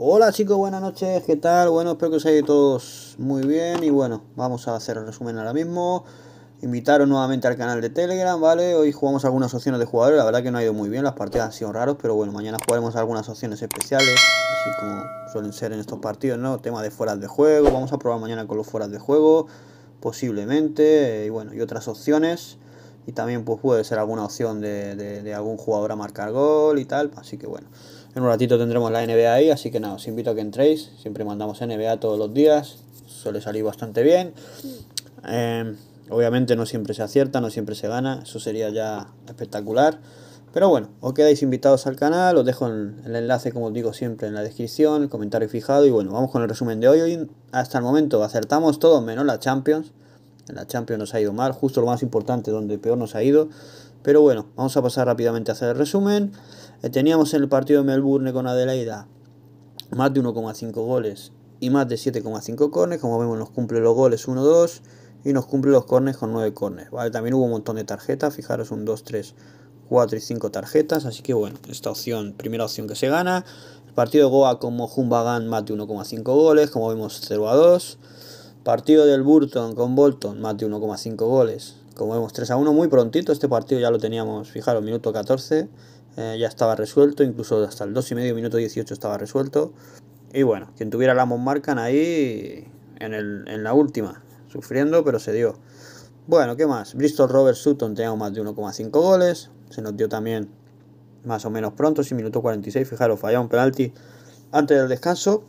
Hola chicos, buenas noches, ¿qué tal? Bueno, espero que os haya ido todos muy bien y bueno, vamos a hacer el resumen ahora mismo. Invitaros nuevamente al canal de Telegram, ¿vale? Hoy jugamos algunas opciones de jugadores, la verdad que no ha ido muy bien, las partidas han sido raros, pero bueno, mañana jugaremos algunas opciones especiales, así como suelen ser en estos partidos, ¿no? Tema de fueras de juego, vamos a probar mañana con los fueras de juego, posiblemente, eh, y bueno, y otras opciones y también pues puede ser alguna opción de, algún jugador a marcar gol y tal. Así que bueno, en un ratito tendremos la NBA ahí, así que nada, os invito a que entréis. Siempre mandamos NBA todos los días, suele salir bastante bien. Em, obviamente no siempre se acierta, no siempre se gana, eso sería ya espectacular. Pero bueno, os quedáis invitados al canal, os dejo el, enlace como os digo siempre en la descripción, el comentario fijado y bueno, vamos con el resumen de hoy. hoy hasta el momento acertamos todos menos la Champions. En la Champions nos ha ido mal, justo lo más importante, donde peor nos ha ido. Pero bueno, vamos a pasar rápidamente a hacer el resumen. Eh, teníamos en el partido de Melbourne con Adelaida más de 1,5 goles y más de 7,5 cornes. Como vemos, nos cumple los goles 1-2 y nos cumple los cornes con 9 cornes. También hubo un montón de tarjetas, fijaros, un 2, 3, 4 y 5 tarjetas. Así que bueno, esta opción, primera opción que se gana. El partido de Goa como Bagan más de 1,5 goles, como vemos 0 a 2. Partido del Burton con Bolton, más de 1,5 goles. Como vemos, 3 a 1 muy prontito. Este partido ya lo teníamos, fijaros, minuto 14. Eh, ya estaba resuelto, incluso hasta el 2 y medio, minuto 18 estaba resuelto. Y bueno, quien tuviera la Montmarcan ahí en, la última, sufriendo, pero se dio. Bueno, ¿qué más? Bristol Robert Sutton teníamos más de 1,5 goles. Se nos dio también más o menos pronto, si minuto 46, fijaros, falla un penalti antes del descanso.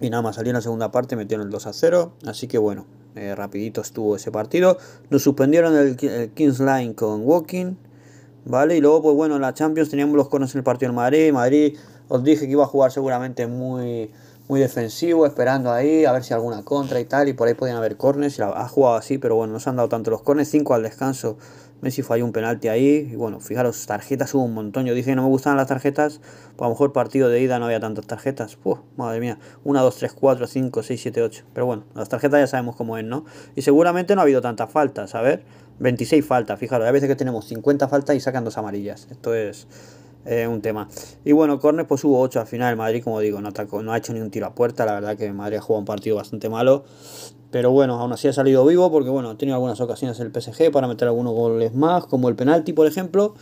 Y nada más, salió en la segunda parte, metieron el 2 a 0. Así que bueno, eh, rapidito estuvo ese partido. Nos suspendieron el, el Kings Line con Walking. ¿Vale? Y luego, pues bueno, en la Champions teníamos los conos en el partido en Madrid. Madrid, os dije que iba a jugar seguramente muy muy defensivo, esperando ahí, a ver si alguna contra y tal, y por ahí podían haber cornes ha jugado así, pero bueno, no se han dado tanto los corners, 5 al descanso, Messi falló un penalti ahí, y bueno, fijaros, tarjetas hubo un montón, yo dije que no me gustan las tarjetas, pues a lo mejor partido de ida no había tantas tarjetas, madre mía, 1, 2, 3, 4, 5, 6, 7, 8, pero bueno, las tarjetas ya sabemos cómo es, ¿no? Y seguramente no ha habido tantas faltas, a ver, 26 faltas, fijaros, hay veces que tenemos 50 faltas y sacan dos amarillas, esto es un tema. Y bueno, Cornes pues hubo 8 al final. El Madrid, como digo, no, no ha hecho ni un tiro a puerta. La verdad que Madrid ha jugado un partido bastante malo. Pero bueno, aún así ha salido vivo porque bueno, ha tenido algunas ocasiones el PSG para meter algunos goles más, como el penalti, por ejemplo.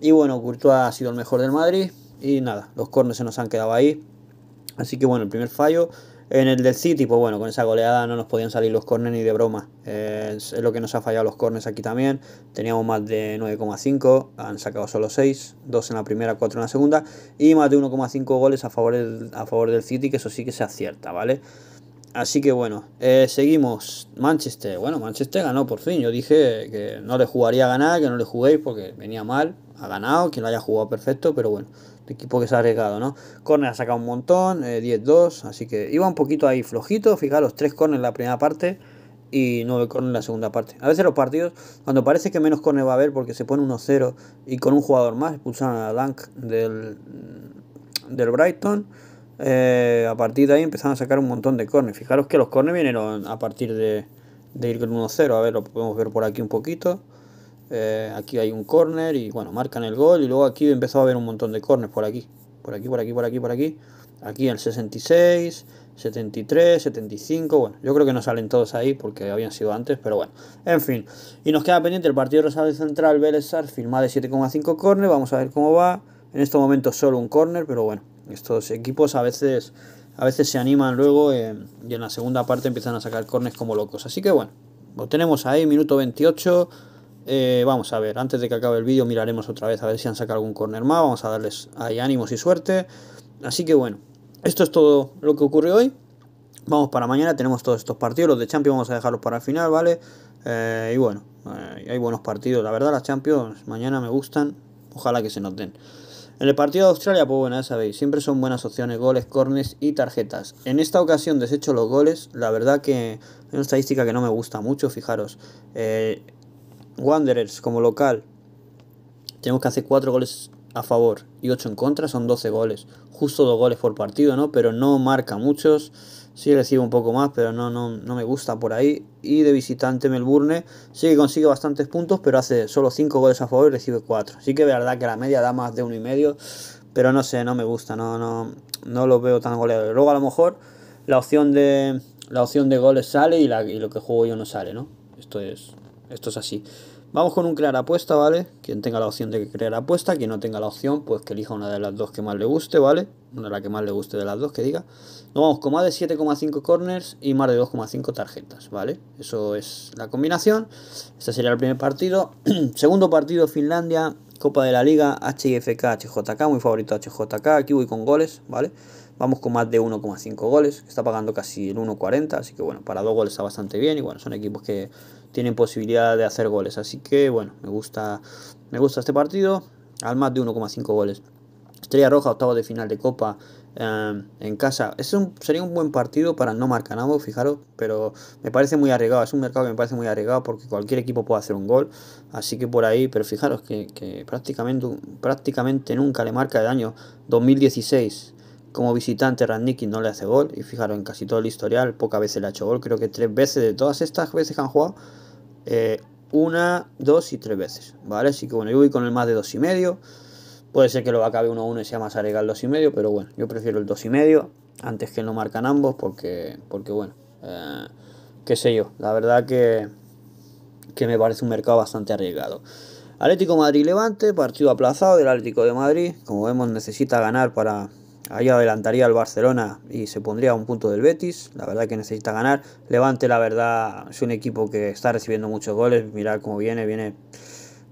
Y bueno, Courtois ha sido el mejor del Madrid. Y nada, los cornes se nos han quedado ahí. Así que bueno, el primer fallo en el del City, pues bueno, con esa goleada no nos podían salir los cornes ni de broma. Eh, es lo que nos ha fallado los corners aquí también. Teníamos más de 9,5, han sacado solo 6, 2 en la primera, 4 en la segunda, y más de 1,5 goles a favor, del, a favor del City, que eso sí que se acierta, ¿vale? Así que bueno, eh, seguimos. Manchester, bueno, Manchester ganó por fin. Yo dije que no le jugaría a ganar, que no le juguéis porque venía mal. Ha ganado, quien lo haya jugado perfecto, pero bueno equipo que se ha arriesgado, ¿no? Corner ha sacado un montón, 10-2, eh, así que iba un poquito ahí flojito, fijaros, 3 corners en la primera parte y 9 corners en la segunda parte. A veces los partidos, cuando parece que menos corners va a haber porque se pone 1-0 y con un jugador más, Pulsan a Dank del, del Brighton, eh, a partir de ahí empezaron a sacar un montón de corners. Fijaros que los corners vinieron a partir de, de ir con 1-0, a ver, lo podemos ver por aquí un poquito. Eh, aquí hay un corner y bueno, marcan el gol y luego aquí empezó a haber un montón de corners por aquí, por aquí, por aquí, por aquí, por aquí, aquí el 66, 73, 75, bueno, yo creo que no salen todos ahí porque habían sido antes, pero bueno, en fin, y nos queda pendiente el partido de Rosario Central, Vélez firmado de 7,5 corners, vamos a ver cómo va, en estos momentos solo un corner, pero bueno, estos equipos a veces... A veces se animan luego eh, y en la segunda parte empiezan a sacar corners como locos. Así que bueno, lo tenemos ahí, minuto 28. Eh, vamos a ver, antes de que acabe el vídeo miraremos otra vez a ver si han sacado algún corner más. Vamos a darles ahí ánimos y suerte. Así que bueno, esto es todo lo que ocurre hoy. Vamos para mañana, tenemos todos estos partidos. Los de Champions vamos a dejarlos para el final, ¿vale? Eh, y bueno, eh, hay buenos partidos. La verdad, las Champions mañana me gustan. Ojalá que se nos den. En el partido de Australia, pues bueno, ya sabéis, siempre son buenas opciones, goles, cornes y tarjetas. En esta ocasión desecho los goles, la verdad que es una estadística que no me gusta mucho, fijaros. Wanderers como local. Tenemos que hacer 4 goles a favor y 8 en contra, son 12 goles. Justo 2 goles por partido, ¿no? Pero no marca muchos. Sí recibe un poco más, pero no, no, no me gusta por ahí. Y de visitante Melbourne sí que consigue bastantes puntos, pero hace solo 5 goles a favor y recibe 4. Sí que es verdad que la media da más de 1,5, pero no sé, no me gusta, no, no, no lo veo tan goleado Luego a lo mejor la opción de, la opción de goles sale y lo que juego yo no sale, ¿no? Esto es esto es así. Vamos con un crear apuesta, ¿vale? Quien tenga la opción de crear apuesta, quien no tenga la opción, pues que elija una de las dos que más le guste, ¿vale? Una de las que más le guste de las dos, que diga. Nos vamos con más de 7,5 corners y más de 2,5 tarjetas, ¿vale? Eso es la combinación. Este sería el primer partido. Segundo partido, Finlandia Copa de la Liga, HFK HJK, muy favorito HJK, aquí voy con goles, ¿vale? Vamos con más de 1,5 goles, está pagando casi el 1,40, así que bueno, para dos goles está bastante bien y bueno, son equipos que tienen posibilidad de hacer goles, así que bueno, me gusta, me gusta este partido, al más de 1,5 goles. Estrella Roja, octavo de final de Copa, Em, en casa. Es sería un buen partido para no marcar nada fijaros, pero me parece muy arriesgado. Es un mercado que me parece muy arriesgado porque cualquier equipo puede hacer un gol. Así que por ahí, pero fijaros que, prácticamente, prácticamente nunca le marca el año 2016 como visitante Randniki no le hace gol y fijaros en casi todo el historial pocas veces le ha hecho gol creo que tres veces de todas estas veces que han jugado eh, una dos y tres veces vale así que bueno yo voy con el más de dos y medio Puede ser que lo acabe 1-1 y sea más arriesgado el 2,5, pero bueno, yo prefiero el 2,5 antes que no marcan ambos porque, porque bueno, eh, qué sé yo, la verdad que, que me parece un mercado bastante arriesgado. Atlético Madrid-Levante, partido aplazado del Atlético de Madrid, como vemos necesita ganar para... Ahí adelantaría al Barcelona y se pondría a un punto del Betis. La verdad que necesita ganar. Levante, la verdad, es un equipo que está recibiendo muchos goles. Mirar cómo viene, viene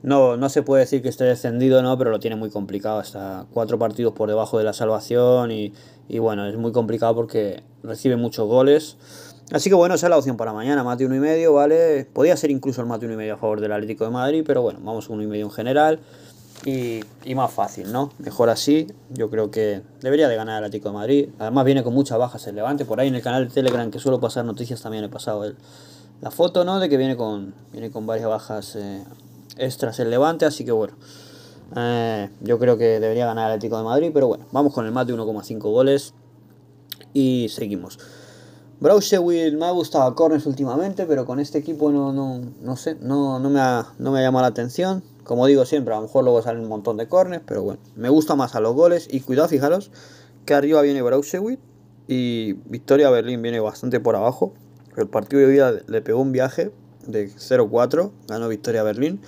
no, no se puede decir que esté descendido, no, pero lo tiene muy complicado. Está cuatro partidos por debajo de la salvación y, bueno, es muy complicado porque recibe muchos goles. Así que bueno, esa es la opción para mañana, Mate de uno y medio, ¿vale? Podía ser incluso el mate de uno y medio a favor del Atlético de Madrid, pero bueno, vamos a uno y medio en general. Y, y, más fácil, ¿no? Mejor así. Yo creo que debería de ganar el Atlético de Madrid. Además viene con muchas bajas el Levante. Por ahí en el canal de Telegram que suelo pasar noticias también he pasado la foto, ¿no? De que viene con, viene con varias bajas eh, es tras el Levante, así que bueno. Eh, yo creo que debería ganar el Atlético de Madrid, pero bueno, vamos con el más de 1,5 goles y seguimos. will me ha gustado Corners últimamente, pero con este equipo no, sé, no, no, me ha, no me llamado la atención. Como digo siempre, a lo mejor luego salen un montón de corners, pero bueno, me gusta más a los goles. Y cuidado, fijaros, que arriba viene Braushewit. y Victoria Berlín viene bastante por abajo. El partido de hoy le pegó un viaje de 0-4, ganó victoria Berlín.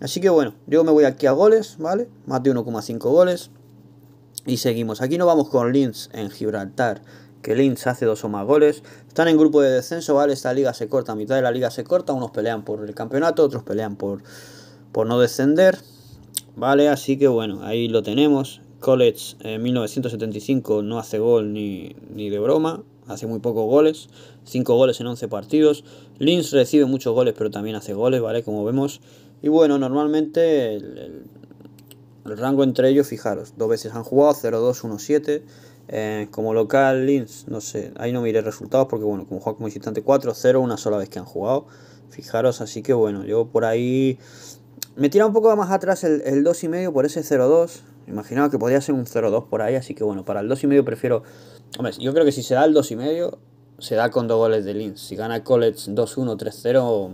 Así que bueno, yo me voy aquí a goles, ¿vale? Más de 1,5 goles. Y seguimos. Aquí no vamos con Linz en Gibraltar, que Linz hace dos o más goles. Están en grupo de descenso, ¿vale? Esta liga se corta, a mitad de la liga se corta. Unos pelean por el campeonato, otros pelean por, por no descender, ¿vale? Así que bueno, ahí lo tenemos. College en 1975 no hace gol ni, ni de broma hace muy pocos goles, 5 goles en 11 partidos. Linz recibe muchos goles, pero también hace goles, ¿vale? Como vemos. Y bueno, normalmente el, rango entre ellos, fijaros, dos veces han jugado, 0-2, 1-7. Eh, como local, Linz, no sé, ahí no miré resultados porque, bueno, como juega como visitante 4-0, una sola vez que han jugado. Fijaros, así que bueno, yo por ahí me tira un poco más atrás el, el medio por ese 0-2 imaginaba que podía ser un 0-2 por ahí, así que bueno, para el 2,5 prefiero. Hombre, yo creo que si se da el 2,5, se da con dos goles de Linz. Si gana College 2-1, 3-0,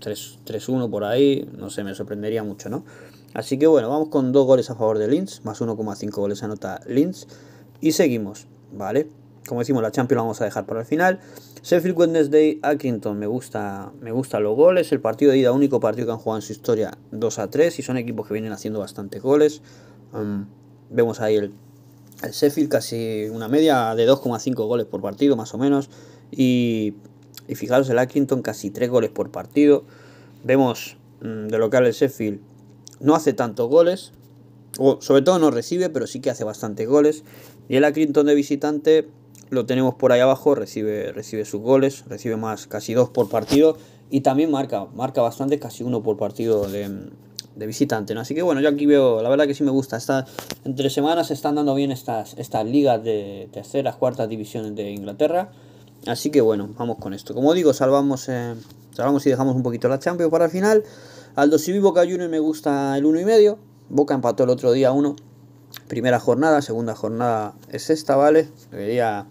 3-1 por ahí, no sé, me sorprendería mucho, ¿no? Así que bueno, vamos con dos goles a favor de Linz, más 1,5 goles anota Linz. Y seguimos, ¿vale? Como decimos, la Champions la vamos a dejar para el final. Sheffield Wednesday, Accrington, me gusta, me gustan los goles. El partido de ida, único partido que han jugado en su historia 2 a 3. Y son equipos que vienen haciendo bastantes goles. Mm. vemos ahí el, Sheffield, casi una media de 2,5 goles por partido, más o menos. Y, fijaros, el Accrington casi 3 goles por partido. Vemos mm, de local el Sheffield, no hace tantos goles, o sobre todo no recibe, pero sí que hace bastantes goles. Y el Accrington de visitante lo tenemos por ahí abajo, recibe, recibe sus goles, recibe más, casi dos por partido, y también marca, marca bastante, casi uno por partido de, de visitante, ¿no? Así que bueno, yo aquí veo, la verdad que sí me gusta. Está, entre semanas se están dando bien estas, estas ligas de terceras, cuartas divisiones de Inglaterra. Así que bueno, vamos con esto. Como digo, salvamos, eh, salvamos y dejamos un poquito la Champions para el final. Aldo Civi Boca Juniors me gusta el uno y medio. Boca empató el otro día uno. Primera jornada, segunda jornada es esta, ¿vale? Debería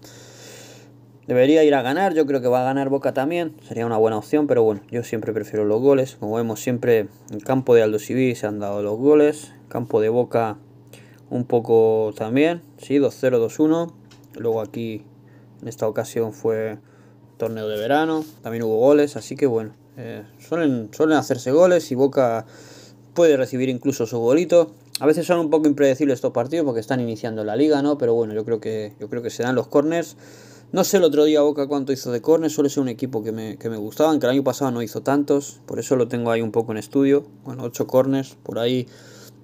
Debería ir a ganar, yo creo que va a ganar Boca también, sería una buena opción, pero bueno, yo siempre prefiero los goles. Como vemos, siempre en campo de Aldo Civí se han dado los goles, campo de Boca un poco también, sí, 2-0, 2-1. Luego aquí, en esta ocasión, fue torneo de verano, también hubo goles, así que bueno, eh, suelen, hacerse goles y Boca puede recibir incluso su golito. A veces son un poco impredecibles estos partidos porque están iniciando la liga, ¿no? Pero bueno, yo creo que, yo creo que se dan los corners. No sé el otro día Boca cuánto hizo de córner, suele ser un equipo que me, que gustaba, aunque el año pasado no hizo tantos, por eso lo tengo ahí un poco en estudio. Bueno, ocho corners, por ahí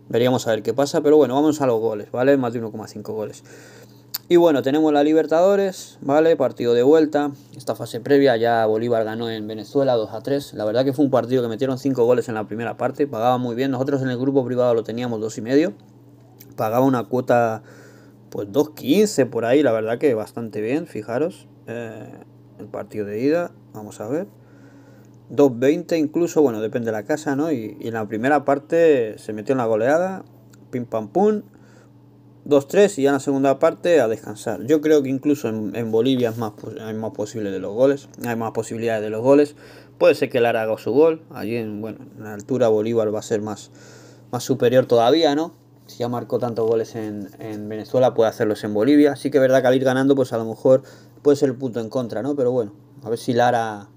veríamos a ver qué pasa, pero bueno, vamos a los goles, ¿vale? Más de 1,5 goles. Y bueno, tenemos la Libertadores, ¿vale? Partido de vuelta. Esta fase previa ya Bolívar ganó en Venezuela 2 a 3. La verdad que fue un partido que metieron 5 goles en la primera parte, pagaba muy bien. Nosotros en el grupo privado lo teníamos 2,5. Pagaba una cuota pues 2-15 por ahí, la verdad que bastante bien, fijaros. Eh, el partido de ida, vamos a ver. 2-20 incluso, bueno, depende de la casa, ¿no? Y, en la primera parte se metió en la goleada, pim pam pum. 2-3 y ya en la segunda parte a descansar. Yo creo que incluso en, Bolivia es más, hay más posible de los goles, hay más posibilidades de los goles. Puede ser que Lara haga su gol, allí en, bueno, en la altura Bolívar va a ser más, más superior todavía, ¿no? si ya marcó tantos goles en, en, Venezuela, puede hacerlos en Bolivia. así que es verdad que al ir ganando, pues a lo mejor puede ser el punto en contra, ¿no? Pero bueno, a ver si Lara,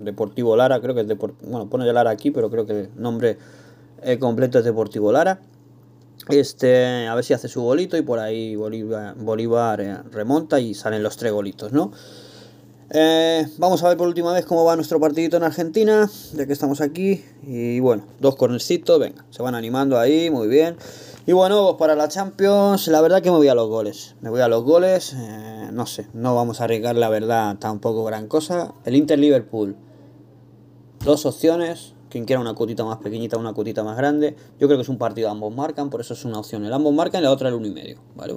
Deportivo Lara, creo que es Deportivo, bueno, pone Lara aquí, pero creo que el nombre eh, completo es Deportivo Lara. Este, a ver si hace su golito y por ahí Bolívar, Bolívar eh, remonta y salen los tres golitos, ¿no? Eh, vamos a ver por última vez cómo va nuestro partidito en Argentina, ya que estamos aquí. Y bueno, dos cornercitos, venga, se van animando ahí, muy bien. Y bueno, pues para la Champions, la verdad que me voy a los goles. Me voy a los goles, eh, no sé, no vamos a arriesgar la verdad tampoco gran cosa. El Inter-Liverpool, dos opciones, quien quiera una cotita más pequeñita, una cotita más grande. Yo creo que es un partido, ambos marcan, por eso es una opción. El ambos marcan y la otra el 1,5, ¿vale?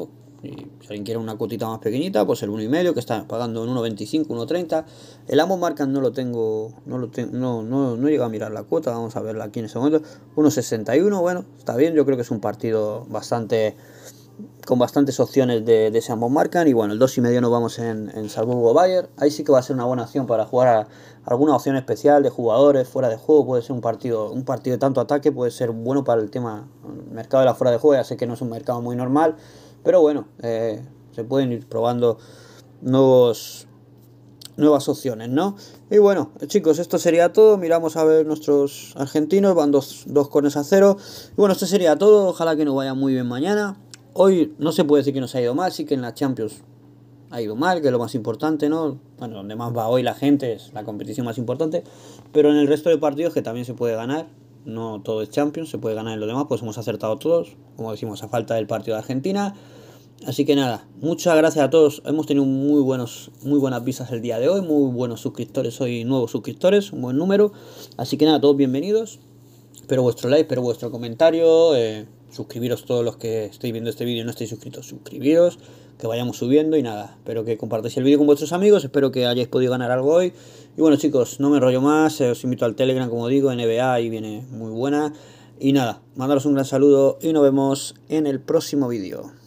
si alguien quiere una cotita más pequeñita, pues el 1,5 que está pagando en 1,25, 1,30. El ambos marcan no lo tengo, no lo tengo, no, no, no a mirar la cuota, vamos a verla aquí en ese momento. 1,61, bueno, está bien, yo creo que es un partido bastante con bastantes opciones de, de ese ambos marcan y bueno, el 2,5 nos vamos en, en Salzburgo Bayern, ahí sí que va a ser una buena opción para jugar alguna opción especial de jugadores fuera de juego, puede ser un partido un partido de tanto ataque, puede ser bueno para el tema mercado de la fuera de juego, ya sé que no es un mercado muy normal, pero bueno, eh, se pueden ir probando nuevos nuevas opciones, ¿no? Y bueno, chicos, esto sería todo. Miramos a ver nuestros argentinos, van dos, dos cornes a cero. Y bueno, esto sería todo. Ojalá que nos vaya muy bien mañana. Hoy no se puede decir que nos ha ido mal, sí que en la Champions ha ido mal, que es lo más importante, ¿no? Bueno, donde más va hoy la gente es la competición más importante. Pero en el resto de partidos que también se puede ganar. No todo es Champions, se puede ganar en lo demás, pues hemos acertado todos, como decimos, a falta del partido de Argentina. Así que nada, muchas gracias a todos. Hemos tenido muy buenos, muy buenas visas el día de hoy, muy buenos suscriptores hoy, nuevos suscriptores, un buen número. Así que nada, todos bienvenidos. Espero vuestro like, espero vuestro comentario. Eh, suscribiros todos los que estéis viendo este vídeo y no estáis suscritos, suscribiros, que vayamos subiendo y nada. Espero que compartáis el vídeo con vuestros amigos, espero que hayáis podido ganar algo hoy. Y bueno chicos, no me enrollo más, eh, os invito al Telegram como digo, NBA y viene muy buena. Y nada, mandaros un gran saludo y nos vemos en el próximo vídeo.